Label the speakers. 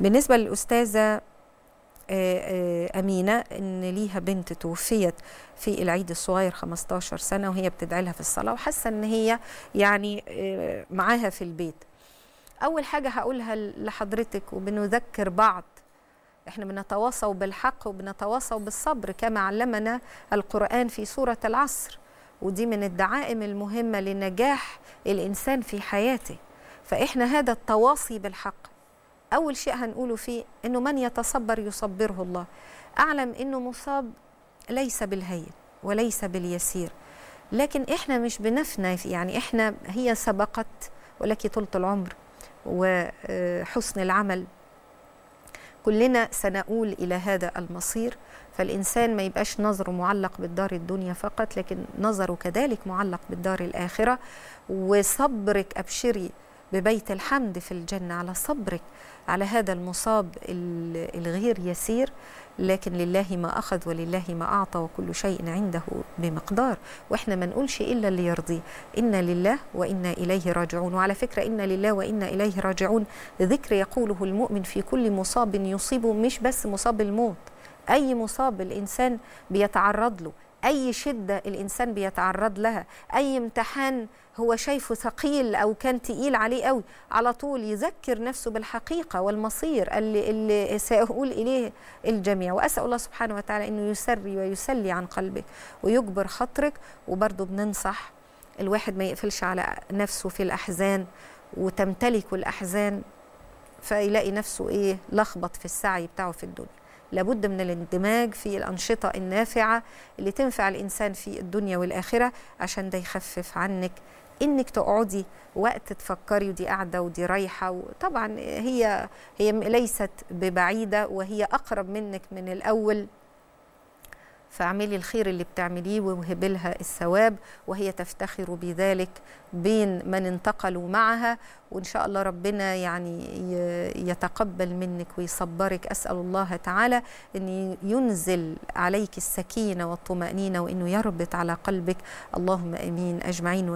Speaker 1: بالنسبة للأستاذة آه، آه، أمينة إن ليها بنت توفيت في العيد الصغير 15 سنة وهي بتدعي لها في الصلاة وحاسة إن هي يعني آه، معاها في البيت أول حاجة هقولها لحضرتك وبنذكر بعض احنا بنتواصوا بالحق وبنتواصوا بالصبر كما علمنا القرآن في سورة العصر ودي من الدعائم المهمة لنجاح الإنسان في حياته فإحنا هذا التواصي بالحق أول شيء هنقوله فيه أنه من يتصبر يصبره الله أعلم أنه مصاب ليس بالهين وليس باليسير لكن إحنا مش بنفنى يعني إحنا هي سبقت ولك طولة العمر وحسن العمل كلنا سنؤول إلى هذا المصير فالإنسان ما يبقاش نظره معلق بالدار الدنيا فقط لكن نظره كذلك معلق بالدار الآخرة وصبرك أبشري ببيت الحمد في الجنة على صبرك على هذا المصاب الغير يسير لكن لله ما أخذ ولله ما أعطى وكل شيء عنده بمقدار وإحنا ما نقولش إلا اللي يرضيه إنا لله وإنا إليه راجعون وعلى فكرة إنا لله وإنا إليه راجعون ذكر يقوله المؤمن في كل مصاب يصيبه مش بس مصاب الموت أي مصاب الإنسان بيتعرض له أي شدة الإنسان بيتعرض لها أي امتحان هو شايفه ثقيل أو كان تقيل عليه قوي على طول يذكر نفسه بالحقيقة والمصير اللي, اللي ساقول إليه الجميع وأسأل الله سبحانه وتعالى أنه يسري ويسلي عن قلبك ويجبر خاطرك وبرضه بننصح الواحد ما يقفلش على نفسه في الأحزان وتمتلكه الأحزان فيلاقي نفسه إيه لخبط في السعي بتاعه في الدنيا لابد من الاندماج في الأنشطة النافعة اللي تنفع الإنسان في الدنيا والآخرة عشان ده يخفف عنك انك تقعدي وقت تفكري ودي قاعده ودي رايحه وطبعا هي هي ليست ببعيده وهي اقرب منك من الاول فاعملي الخير اللي بتعمليه ووهبي لها الثواب وهي تفتخر بذلك بين من انتقلوا معها وان شاء الله ربنا يعني يتقبل منك ويصبرك اسال الله تعالى ان ينزل عليك السكينه والطمانينه وانه يربط على قلبك اللهم امين اجمعين